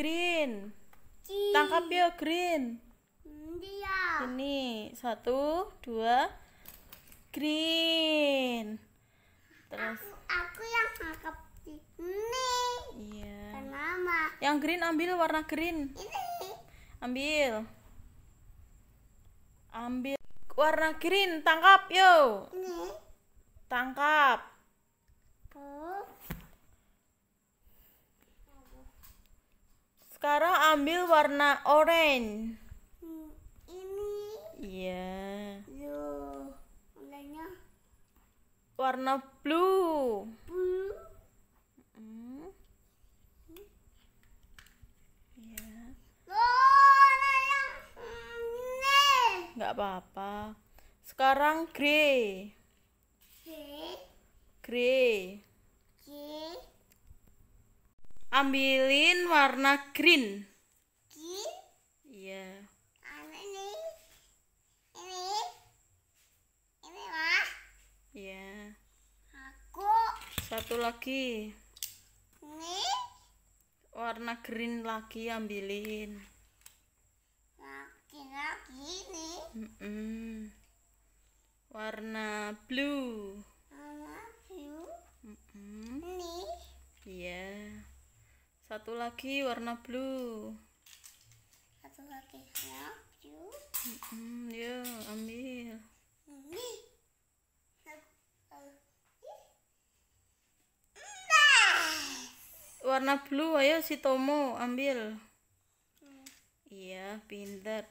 green. Cii. Tangkap yuk green. Dia. Ya. Ini satu, dua, green. Terus. Aku, aku yang tangkap ini. Iya. mama. Yang green ambil warna green. Ini. Ambil. Ambil warna green, tangkap yo. Ini. Tangkap. Sekarang ambil warna orange. Hmm, ini. Iya. warnanya warna blue. Blue. Hmm. Ya. Enggak hmm, apa-apa. Sekarang grey. Grey. Grey. Grey ambilin warna green. Iya. Ini. Ini. Ini lah. Iya. Aku. Satu lagi. Ini. Warna green lagi ambilin. satu lagi warna blue satu lagi warna ya, blue mm -mm, ya ambil nah. warna blue ayo si Tomo ambil hmm. iya pinter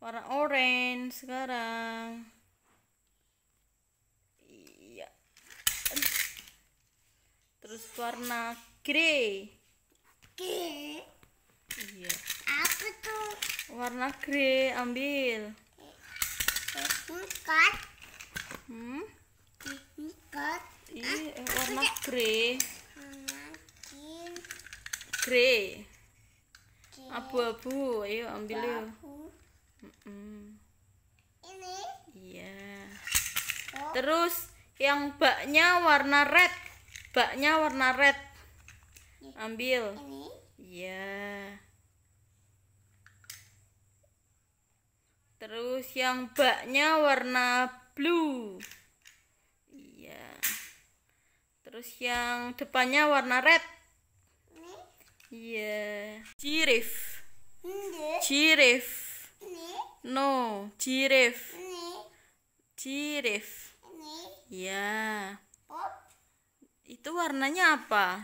warna orange sekarang iya terus warna grey Oke. Iya. Apa tuh? Warna grey, ambil. Bukan. Hmm? Bukan. Iya, eh, ah, warna grey. Grey. Abu-abu, ayo ambil yuk. Iya. Oh. Terus yang baknya warna red. Baknya warna red ambil ini iya terus yang baknya warna blue iya terus yang depannya warna red ini iya jirif jirif no jirif jirif iya itu warnanya apa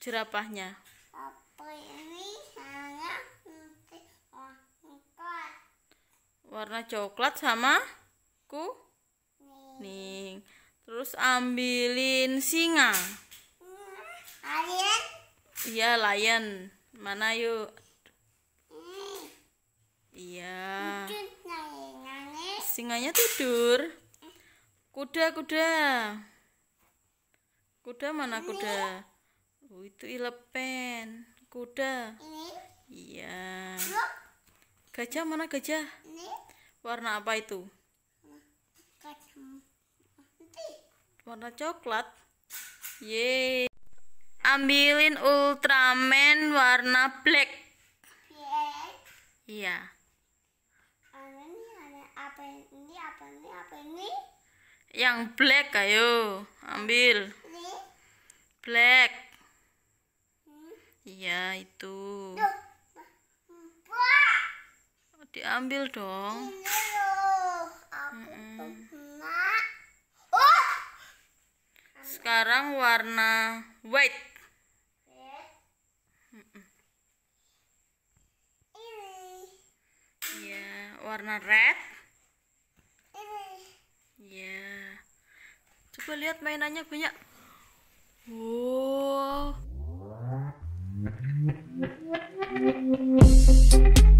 jerapahnya? Warna coklat sama ku nih Terus ambilin singa. Hmm, lion? Iya, lion. Mana yuk? Hmm. Iya. Singanya tidur. Kuda, kuda. Kuda mana kuda? Oh, itu elepen, kuda. Ini? Iya. Gajah mana gajah? Ini. Warna apa itu? Warna coklat. Yeay. Ambilin Ultraman warna black. Iya. Yang black ayo, ambil. Ini? Black. Iya itu. diambil dong. Oh! Sekarang warna white. ya, warna red. Ya. Coba lihat mainannya banyak. Wow. thank you